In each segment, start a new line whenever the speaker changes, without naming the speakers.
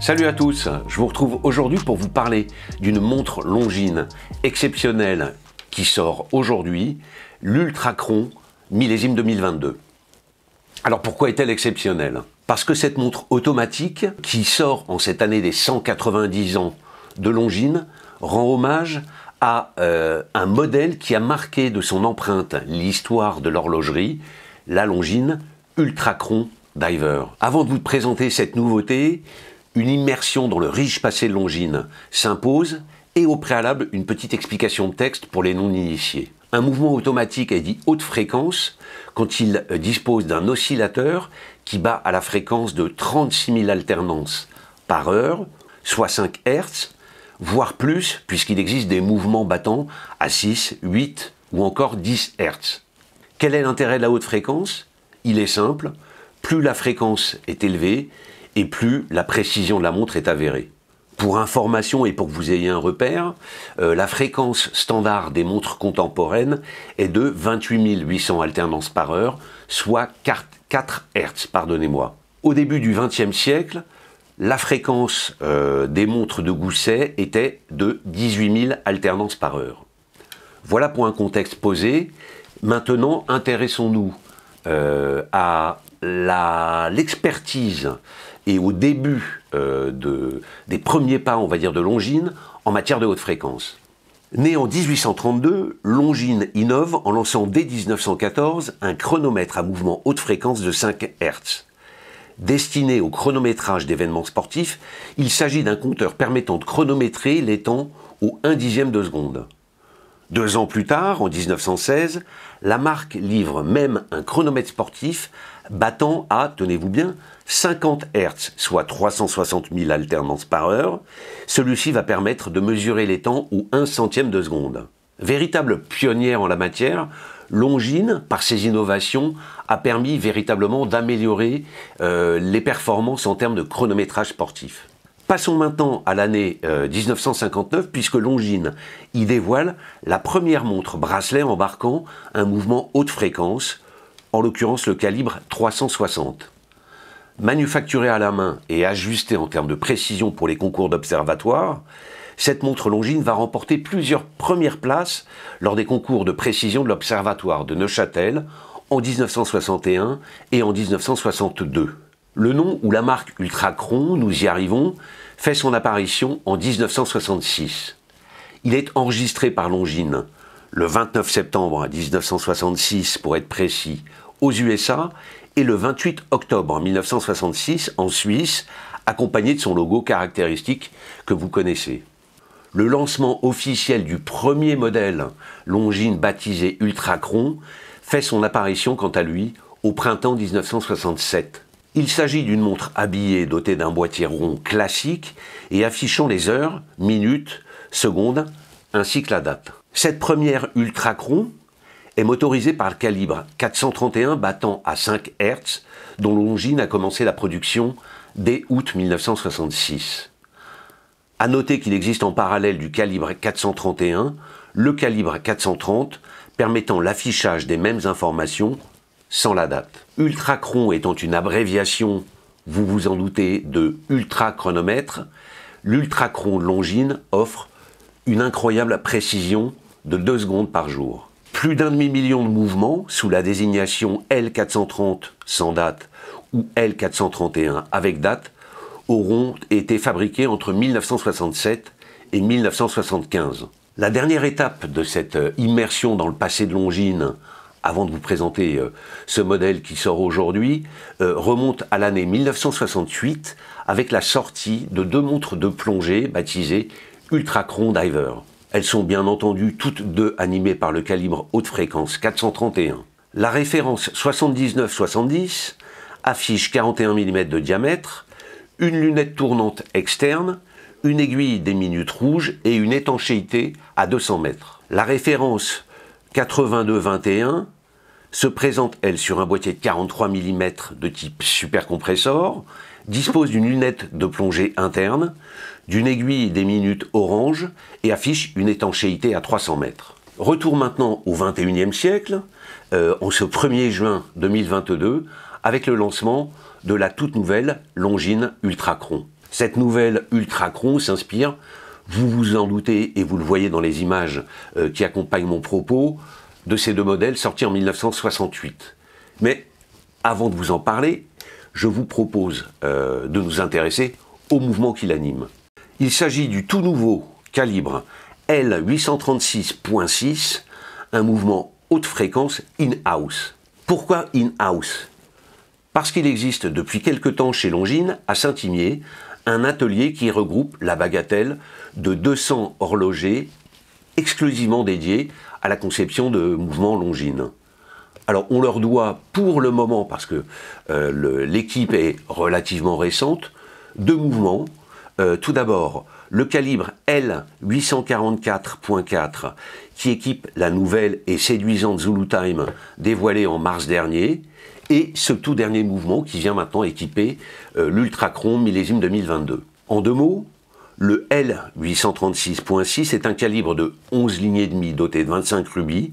Salut à tous, je vous retrouve aujourd'hui pour vous parler d'une montre longine exceptionnelle qui sort aujourd'hui, l'Ultracron millésime 2022. Alors pourquoi est-elle exceptionnelle Parce que cette montre automatique, qui sort en cette année des 190 ans de longine rend hommage à euh, un modèle qui a marqué de son empreinte l'histoire de l'horlogerie, la Longines Ultracron Diver. Avant de vous présenter cette nouveauté, une immersion dans le riche passé de longine s'impose et au préalable une petite explication de texte pour les non-initiés. Un mouvement automatique est dit haute fréquence quand il dispose d'un oscillateur qui bat à la fréquence de 36 000 alternances par heure, soit 5 Hz, voire plus puisqu'il existe des mouvements battant à 6, 8 ou encore 10 Hz. Quel est l'intérêt de la haute fréquence Il est simple, plus la fréquence est élevée et plus la précision de la montre est avérée. Pour information et pour que vous ayez un repère, euh, la fréquence standard des montres contemporaines est de 28 800 alternances par heure, soit 4 Hz, pardonnez-moi. Au début du XXe siècle, la fréquence euh, des montres de Gousset était de 18 000 alternances par heure. Voilà pour un contexte posé. Maintenant, intéressons-nous euh, à l'expertise et au début euh, des premiers pas, on va dire, de Longines en matière de haute fréquence. Né en 1832, Longines innove en lançant dès 1914 un chronomètre à mouvement haute fréquence de 5 Hz. Destiné au chronométrage d'événements sportifs, il s'agit d'un compteur permettant de chronométrer les temps au 1 dixième de seconde. Deux ans plus tard, en 1916, la marque livre même un chronomètre sportif battant à, tenez-vous bien, 50 Hz, soit 360 000 alternances par heure, celui-ci va permettre de mesurer les temps ou un centième de seconde. Véritable pionnière en la matière, Longines, par ses innovations, a permis véritablement d'améliorer euh, les performances en termes de chronométrage sportif. Passons maintenant à l'année 1959, euh, puisque Longines y dévoile la première montre bracelet embarquant un mouvement haute fréquence, en l'occurrence le calibre 360. manufacturé à la main et ajusté en termes de précision pour les concours d'observatoire, cette montre longine va remporter plusieurs premières places lors des concours de précision de l'Observatoire de Neuchâtel en 1961 et en 1962. Le nom ou la marque Ultracron, nous y arrivons, fait son apparition en 1966. Il est enregistré par Longine le 29 septembre 1966 pour être précis aux USA et le 28 octobre 1966 en Suisse accompagné de son logo caractéristique que vous connaissez. Le lancement officiel du premier modèle longine baptisé Ultracron fait son apparition quant à lui au printemps 1967. Il s'agit d'une montre habillée dotée d'un boîtier rond classique et affichant les heures, minutes, secondes ainsi que la date. Cette première ultracron est motorisée par le calibre 431 battant à 5 Hz, dont l'ongine a commencé la production dès août 1966. À noter qu'il existe en parallèle du calibre 431 le calibre 430 permettant l'affichage des mêmes informations sans la date. Ultracron étant une abréviation, vous vous en doutez, de ultrachronomètre, l'ultracron l'ongine offre une incroyable précision de 2 secondes par jour. Plus d'un demi-million de mouvements sous la désignation L430 sans date ou L431 avec date auront été fabriqués entre 1967 et 1975. La dernière étape de cette euh, immersion dans le passé de Longines, avant de vous présenter euh, ce modèle qui sort aujourd'hui, euh, remonte à l'année 1968 avec la sortie de deux montres de plongée baptisées Ultracron Diver. Elles sont bien entendu toutes deux animées par le calibre haute fréquence 431. La référence 79-70 affiche 41 mm de diamètre, une lunette tournante externe, une aiguille des minutes rouges et une étanchéité à 200 mètres. La référence 82-21 se présente elle sur un boîtier de 43 mm de type supercompressor dispose d'une lunette de plongée interne, d'une aiguille des minutes orange et affiche une étanchéité à 300 mètres. Retour maintenant au 21e siècle, euh, en ce 1er juin 2022, avec le lancement de la toute nouvelle Longine Ultracron. Cette nouvelle Ultracron s'inspire, vous vous en doutez et vous le voyez dans les images euh, qui accompagnent mon propos, de ces deux modèles sortis en 1968. Mais avant de vous en parler, je vous propose euh, de nous intéresser au mouvement qui l'anime. Il s'agit du tout nouveau calibre L836.6, un mouvement haute fréquence in-house. Pourquoi in-house Parce qu'il existe depuis quelque temps chez Longines, à Saint-Imier, un atelier qui regroupe la bagatelle de 200 horlogers exclusivement dédiés à la conception de mouvements Longines. Alors on leur doit pour le moment, parce que euh, l'équipe est relativement récente, deux mouvements. Euh, tout d'abord, le calibre L844.4 qui équipe la nouvelle et séduisante Zulu Time dévoilée en mars dernier et ce tout dernier mouvement qui vient maintenant équiper euh, l'Ultrachron chrome millésime 2022. En deux mots, le L836.6 est un calibre de 11 lignes et demie doté de 25 rubis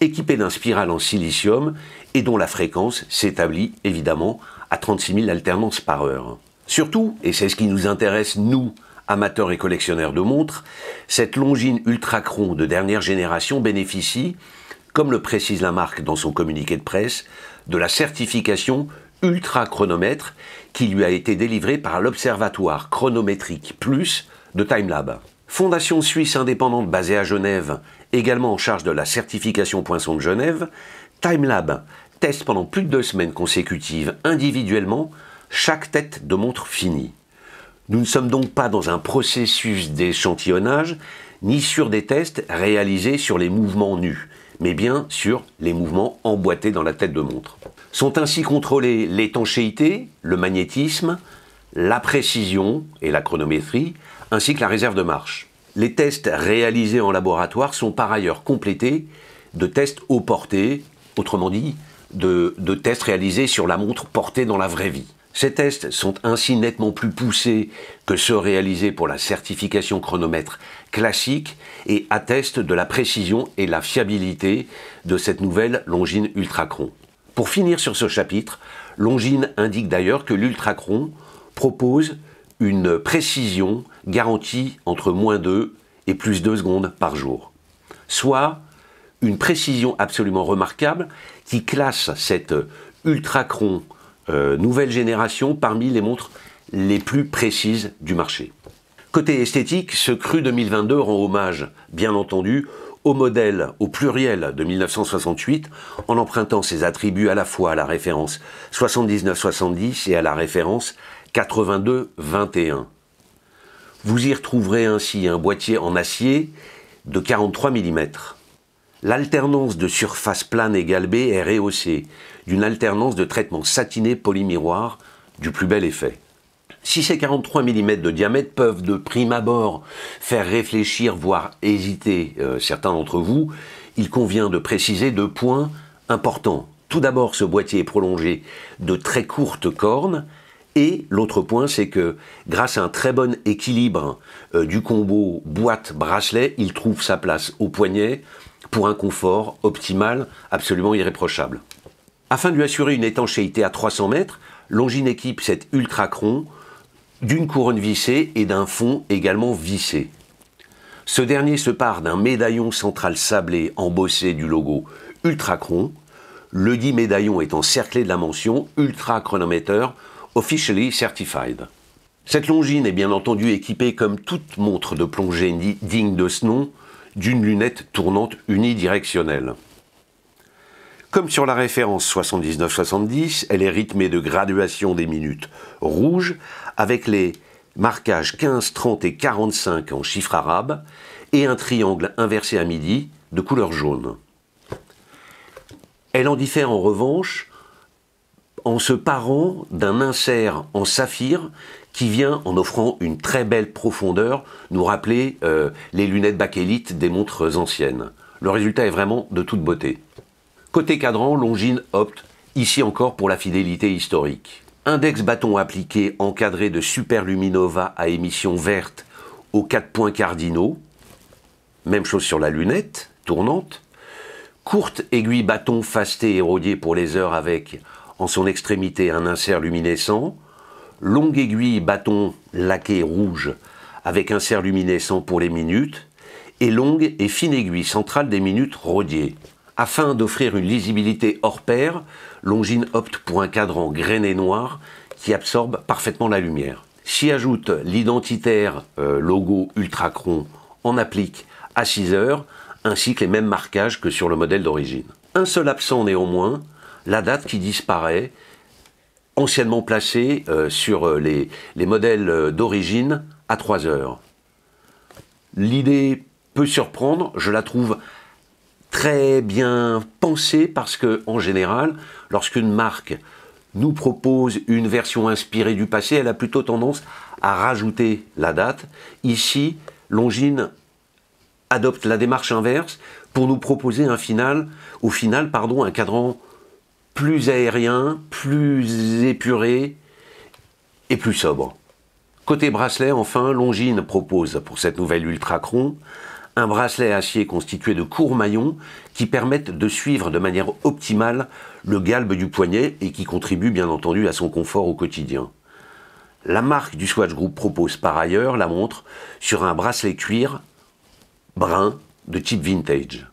équipé d'un spiral en silicium et dont la fréquence s'établit évidemment à 36 000 alternances par heure. Surtout, et c'est ce qui nous intéresse nous, amateurs et collectionneurs de montres, cette ultra Ultracron de dernière génération bénéficie, comme le précise la marque dans son communiqué de presse, de la certification Ultra Chronomètre qui lui a été délivrée par l'Observatoire Chronométrique Plus de Timelab. Fondation suisse indépendante basée à Genève également en charge de la certification Poinçon de Genève, Timelab teste pendant plus de deux semaines consécutives individuellement chaque tête de montre finie. Nous ne sommes donc pas dans un processus d'échantillonnage, ni sur des tests réalisés sur les mouvements nus, mais bien sur les mouvements emboîtés dans la tête de montre. Sont ainsi contrôlés l'étanchéité, le magnétisme, la précision et la chronométrie, ainsi que la réserve de marche. Les tests réalisés en laboratoire sont par ailleurs complétés de tests haut porté, autrement dit, de, tests réalisés sur la montre portée dans la vraie vie. Ces tests sont ainsi nettement plus poussés que ceux réalisés pour la certification chronomètre classique et attestent de la précision et la fiabilité de cette nouvelle longine Ultracron. Pour finir sur ce chapitre, longine indique d'ailleurs que l'Ultracron propose une précision garantie entre moins 2 et plus 2 secondes par jour. Soit une précision absolument remarquable qui classe cette Ultracron euh, nouvelle génération parmi les montres les plus précises du marché. Côté esthétique, ce cru 2022 rend hommage, bien entendu, au modèle au pluriel de 1968 en empruntant ses attributs à la fois à la référence 79-70 et à la référence 82-21. Vous y retrouverez ainsi un boîtier en acier de 43 mm. L'alternance de surface plane et galbée est rehaussée d'une alternance de traitement satiné polymiroir du plus bel effet. Si ces 43 mm de diamètre peuvent de prime abord faire réfléchir, voire hésiter euh, certains d'entre vous, il convient de préciser deux points importants. Tout d'abord, ce boîtier est prolongé de très courtes cornes, et l'autre point, c'est que grâce à un très bon équilibre euh, du combo boîte-bracelet, il trouve sa place au poignet pour un confort optimal, absolument irréprochable. Afin de lui assurer une étanchéité à 300 mètres, longine équipe cet ultracron d'une couronne vissée et d'un fond également vissé. Ce dernier se part d'un médaillon central sablé embossé du logo Ultracron, le dit médaillon est encerclé de la mention Ultra Chronomètre officially certified. Cette longine est bien entendu équipée comme toute montre de plongée digne de ce nom d'une lunette tournante unidirectionnelle. Comme sur la référence 79-70, elle est rythmée de graduation des minutes rouge avec les marquages 15, 30 et 45 en chiffres arabes et un triangle inversé à midi de couleur jaune. Elle en diffère en revanche en se parant d'un insert en saphir qui vient, en offrant une très belle profondeur, nous rappeler euh, les lunettes bakélite des montres anciennes. Le résultat est vraiment de toute beauté. Côté cadran, longine opte ici encore pour la fidélité historique. Index bâton appliqué encadré de super luminova à émission verte aux quatre points cardinaux. Même chose sur la lunette tournante. Courte aiguille bâton fasté et pour les heures avec en son extrémité un insert luminescent, longue aiguille bâton laqué rouge avec insert luminescent pour les minutes, et longue et fine aiguille centrale des minutes rodier Afin d'offrir une lisibilité hors pair, l'ongine opte pour un cadran grainé noir qui absorbe parfaitement la lumière. S'y ajoute l'identitaire euh, logo Ultracron en applique à 6 heures, ainsi que les mêmes marquages que sur le modèle d'origine. Un seul absent néanmoins, la date qui disparaît, anciennement placée euh, sur euh, les, modèles euh, d'origine à 3 heures. L'idée peut surprendre, je la trouve très bien pensée parce que, en général, lorsqu'une marque nous propose une version inspirée du passé, elle a plutôt tendance à rajouter la date. Ici, Longine adopte la démarche inverse pour nous proposer un final, au final, pardon, un cadran plus aérien, plus épuré et plus sobre. Côté bracelet, enfin, Longines propose pour cette nouvelle Ultracron un bracelet acier constitué de courts maillons qui permettent de suivre de manière optimale le galbe du poignet et qui contribue bien entendu à son confort au quotidien. La marque du Swatch Group propose par ailleurs la montre sur un bracelet cuir brun de type vintage.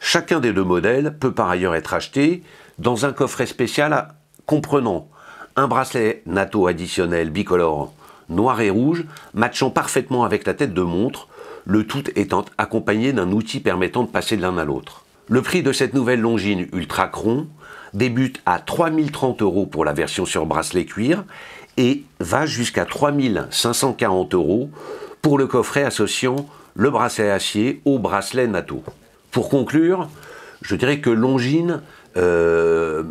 Chacun des deux modèles peut par ailleurs être acheté dans un coffret spécial comprenant un bracelet NATO additionnel bicolore noir et rouge, matchant parfaitement avec la tête de montre, le tout étant accompagné d'un outil permettant de passer de l'un à l'autre. Le prix de cette nouvelle longine ultra cron débute à 3030 euros pour la version sur bracelet cuir et va jusqu'à 3540 euros pour le coffret associant le bracelet acier au bracelet NATO. Pour conclure, je dirais que Longines, euh,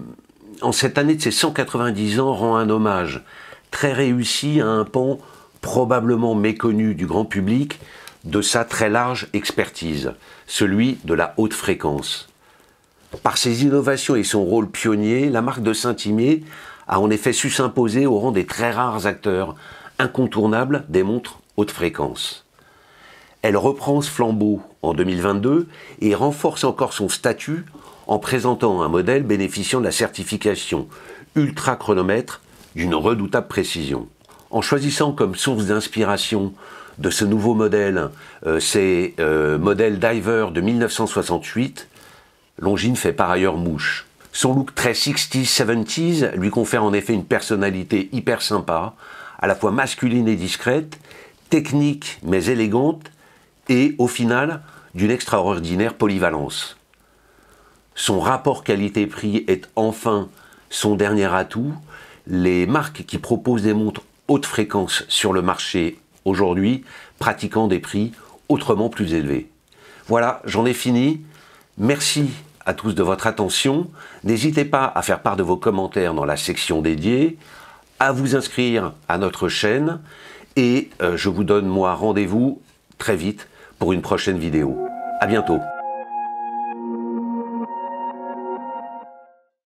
en cette année de ses 190 ans, rend un hommage très réussi à un pan probablement méconnu du grand public de sa très large expertise, celui de la haute fréquence. Par ses innovations et son rôle pionnier, la marque de Saint-Imier a en effet su s'imposer au rang des très rares acteurs incontournables des montres haute fréquence. Elle reprend ce flambeau en 2022 et renforce encore son statut en présentant un modèle bénéficiant de la certification ultra chronomètre d'une redoutable précision. En choisissant comme source d'inspiration de ce nouveau modèle euh, c'est ces euh, modèles Diver de 1968, Longines fait par ailleurs mouche. Son look très 60s, 70s lui confère en effet une personnalité hyper sympa, à la fois masculine et discrète, technique mais élégante, et, au final, d'une extraordinaire polyvalence. Son rapport qualité-prix est enfin son dernier atout. Les marques qui proposent des montres haute fréquence sur le marché aujourd'hui pratiquant des prix autrement plus élevés. Voilà, j'en ai fini. Merci à tous de votre attention. N'hésitez pas à faire part de vos commentaires dans la section dédiée, à vous inscrire à notre chaîne et euh, je vous donne moi rendez-vous très vite pour une prochaine vidéo. À bientôt